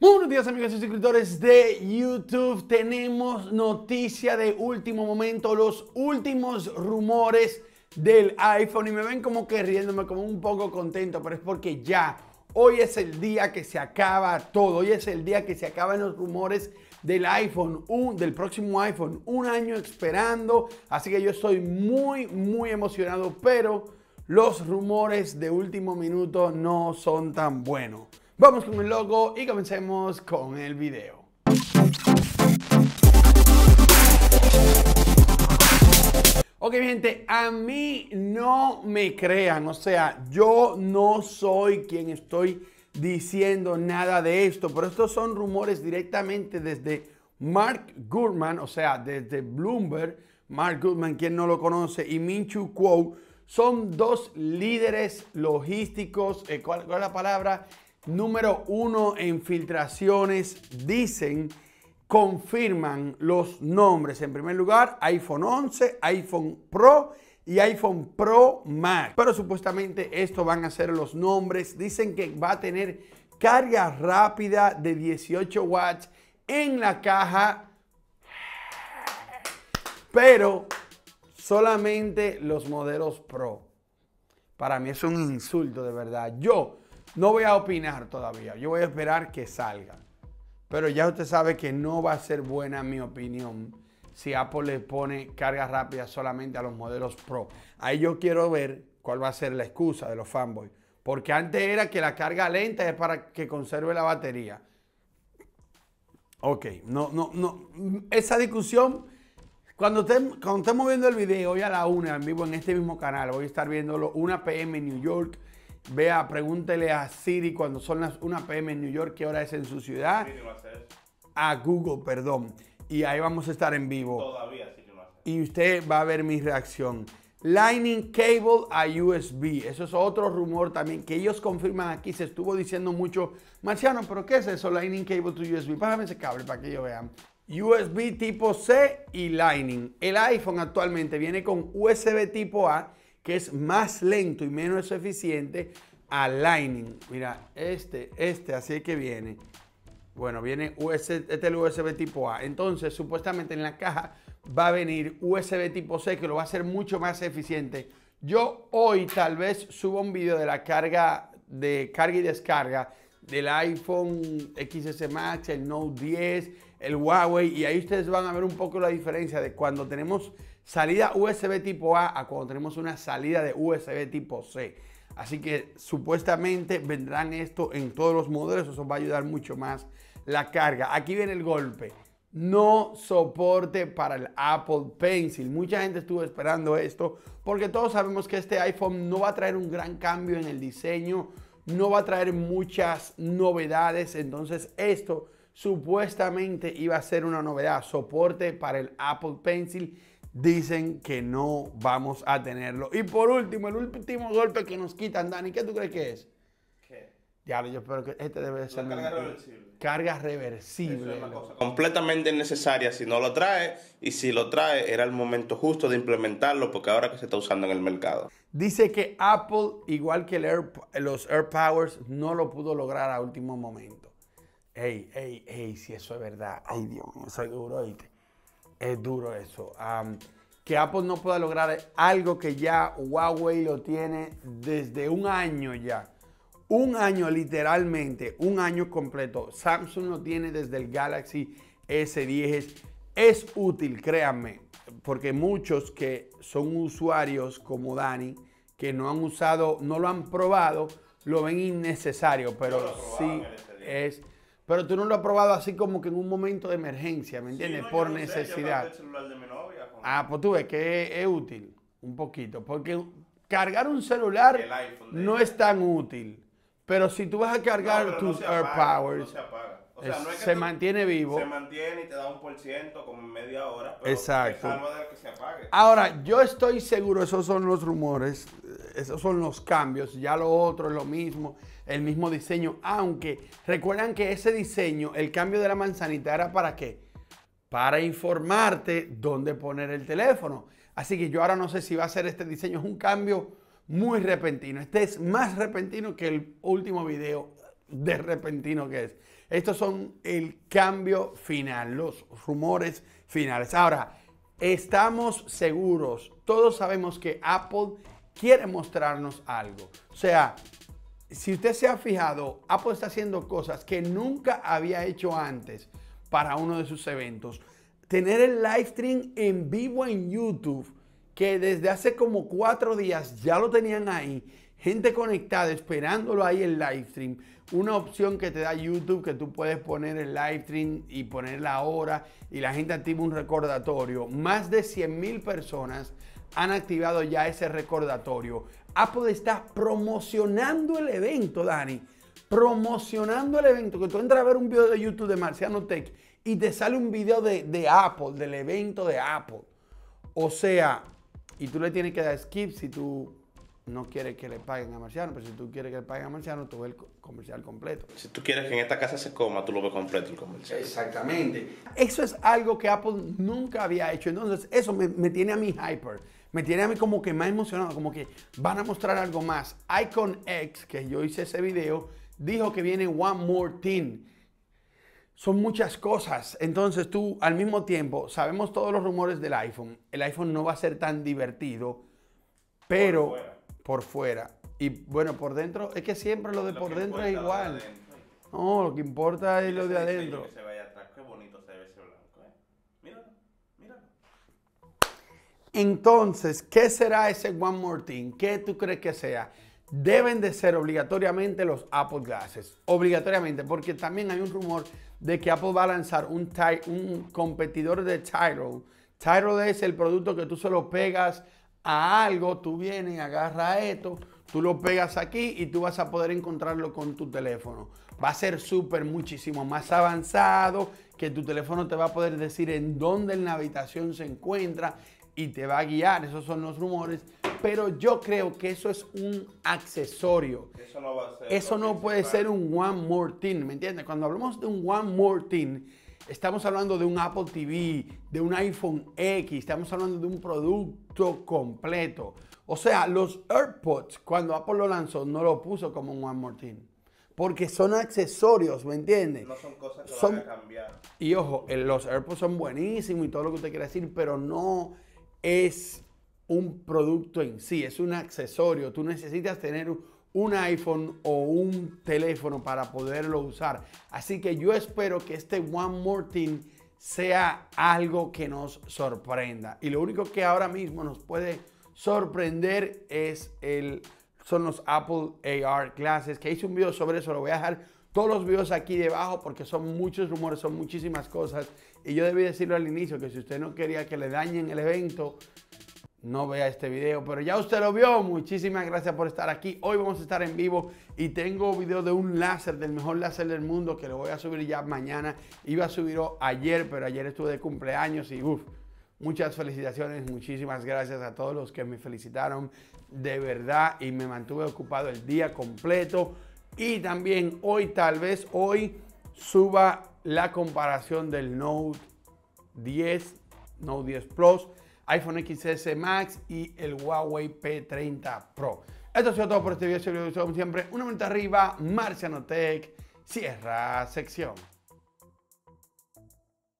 Muy buenos días amigos y suscriptores de YouTube. Tenemos noticia de último momento, los últimos rumores del iPhone y me ven como que riéndome, como un poco contento, pero es porque ya, hoy es el día que se acaba todo, hoy es el día que se acaban los rumores del iPhone, del próximo iPhone, un año esperando, así que yo estoy muy, muy emocionado, pero los rumores de último minuto no son tan buenos. Vamos con el logo y comencemos con el video. Ok, gente, a mí no me crean, o sea, yo no soy quien estoy diciendo nada de esto, pero estos son rumores directamente desde Mark Gurman, o sea, desde Bloomberg, Mark Gurman, quien no lo conoce, y Minchu Kuo, son dos líderes logísticos, eh, ¿cuál, es la palabra? número uno en filtraciones dicen, confirman los nombres. En primer lugar, iPhone 11, iPhone Pro y iPhone Pro Max. Pero supuestamente estos van a ser los nombres. Dicen que va a tener carga rápida de 18 watts en la caja. Pero solamente los modelos Pro. Para mí es un insulto de verdad. Yo no voy a opinar todavía, yo voy a esperar que salga. Pero ya usted sabe que no va a ser buena mi opinión si Apple le pone carga rápida solamente a los modelos Pro. Ahí yo quiero ver cuál va a ser la excusa de los fanboys. Porque antes era que la carga lenta es para que conserve la batería. Ok, no, no, no. Esa discusión, cuando, cuando estemos viendo el video hoy a la una en vivo en este mismo canal, voy a estar viéndolo 1 pm en New York, Vea, pregúntele a Siri cuando son las 1 pm en New York, qué hora es en su ciudad. a Google, perdón. Y ahí vamos a estar en vivo. Y usted va a ver mi reacción. Lightning Cable a USB. Eso es otro rumor también que ellos confirman aquí. Se estuvo diciendo mucho, Marciano, ¿pero qué es eso? Lightning Cable to USB. Pásame ese cable para que yo vean. USB tipo C y Lightning. El iPhone actualmente viene con USB tipo A que es más lento y menos eficiente al Lightning. Mira, este, este, así que viene. Bueno, viene este el USB tipo A. Entonces, supuestamente en la caja va a venir USB tipo C, que lo va a hacer mucho más eficiente. Yo hoy tal vez suba un video de la carga, de carga y descarga del iPhone XS Max, el Note 10, el Huawei, y ahí ustedes van a ver un poco la diferencia de cuando tenemos salida USB tipo A a cuando tenemos una salida de USB tipo C. Así que supuestamente vendrán esto en todos los modelos, eso va a ayudar mucho más la carga. Aquí viene el golpe. No soporte para el Apple Pencil. Mucha gente estuvo esperando esto porque todos sabemos que este iPhone no va a traer un gran cambio en el diseño, no va a traer muchas novedades. Entonces esto supuestamente iba a ser una novedad. Soporte para el Apple Pencil dicen que no vamos a tenerlo. Y por último, el último golpe que nos quitan, Dani, ¿qué tú crees que es? ¿Qué? Ya, yo espero que este debe ser... Carga reversible. Carga reversible. completamente necesaria. si no lo trae. Y si lo trae, era el momento justo de implementarlo porque ahora que se está usando en el mercado. Dice que Apple, igual que los Air Powers, no lo pudo lograr a último momento. Ey, ey, ey, si eso es verdad. Ay, Dios mío, seguro, oíste. Es duro eso. que Apple no pueda lograr algo que ya Huawei lo tiene desde un año ya. Un año literalmente, un año completo. Samsung lo tiene desde el Galaxy S10. Es útil, créanme, porque muchos que son usuarios como Dani, que no han usado, no lo han probado, lo ven innecesario, pero sí es pero tú no lo has probado así como que en un momento de emergencia, ¿me entiendes? Por necesidad. Ah, pues tú ves que es, útil un poquito, porque cargar un celular no es tan útil. Pero si tú vas a cargar tus AirPowers, se mantiene vivo. Se mantiene y te da un por ciento como media hora. Exacto. Ahora, yo estoy seguro, esos son los rumores, eh, esos son los cambios, ya lo otro es lo mismo, el mismo diseño. Aunque recuerdan que ese diseño, el cambio de la manzanita era para qué? Para informarte dónde poner el teléfono. Así que yo ahora no sé si va a ser este diseño, es un cambio muy repentino. Este es más repentino que el último video de repentino que es. Estos son el cambio final, los rumores finales. Ahora, estamos seguros, todos sabemos que Apple quiere mostrarnos algo. O sea, si usted se ha fijado, Apple está haciendo cosas que nunca había hecho antes para uno de sus eventos. Tener el live stream en vivo en YouTube, que desde hace como cuatro días ya lo tenían ahí, gente conectada esperándolo ahí en live stream. Una opción que te da YouTube que tú puedes poner el live stream y poner la hora y la gente activa un recordatorio. Más de 100.000 personas han activado ya ese recordatorio. Apple está promocionando el evento, Dani. Promocionando el evento. Que tú entras a ver un video de YouTube de Marciano Tech y te sale un video de, de Apple, del evento de Apple. O sea, y tú le tienes que dar skip si tú no quiere que le paguen a Marciano, pero pues si tú quieres que le paguen a Marciano, tú ves el comercial completo. Si tú quieres que en esta casa se coma, tú lo ves completo el comercial. Exactamente. Eso es algo que Apple nunca había hecho, entonces eso me, tiene a mí hyper, me tiene a mí como que más emocionado, como que van a mostrar algo más. Icon X, que yo hice ese video, dijo que viene One More Thing son muchas cosas. Entonces tú al mismo tiempo sabemos todos los rumores del iPhone. El iPhone no va a ser tan divertido, pero por fuera. Y bueno, por dentro, es que siempre lo de por dentro es igual. No, lo que importa es lo de adentro. bonito blanco, ¿eh? Míralo, Entonces, ¿qué será ese One More Thing? ¿Qué tú crees que sea? Deben de ser obligatoriamente los Apple Glasses, obligatoriamente, porque también hay un rumor de que Apple va a lanzar un, un competidor de Tyro. Tyro es el producto que tú solo pegas a algo, tú vienes agarra esto, tú lo pegas aquí y tú vas a poder encontrarlo con tu teléfono. Va a ser súper muchísimo más avanzado, que tu teléfono te va a poder decir en dónde en la habitación se encuentra y te va a guiar, esos son los rumores, pero yo creo que eso es un accesorio. Eso no puede ser un one more thing, ¿me entiendes? Cuando hablamos de un one more thing, Estamos hablando de un Apple TV, de un iPhone X, estamos hablando de un producto completo. O sea, los AirPods, cuando Apple lo lanzó, no lo puso como un One Porque son accesorios, ¿me entiendes? No son cosas que van a cambiar. Y ojo, los AirPods son buenísimos y todo lo que usted quiera decir, pero no es un producto en sí, es un accesorio. Tú necesitas tener un un iPhone o un teléfono para poderlo usar. Así que yo espero que este One More Thing sea algo que nos sorprenda. Y lo único que ahora mismo nos puede sorprender es el, son los Apple AR Classes, que hice un video sobre eso, lo voy a dejar todos los videos aquí debajo porque son muchos rumores, son muchísimas cosas. Y yo debí decirlo al inicio, que si usted no quería que le dañen el evento, no vea este video, pero ya usted lo vio. Muchísimas gracias por estar aquí. Hoy vamos a estar en vivo y tengo video de un láser, del mejor láser del mundo, que lo voy a subir ya mañana. Iba a subirlo ayer, pero ayer estuve de cumpleaños y uff. Muchas felicitaciones, muchísimas gracias a todos los que me felicitaron de verdad y me mantuve ocupado el día completo. Y también hoy, tal vez hoy, suba la comparación del Note 10, Note 10 Plus iPhone XS Max y el Huawei P30 Pro. Esto ha sido todo por este video. como siempre, una manita arriba, Marciano Tech, cierra sección.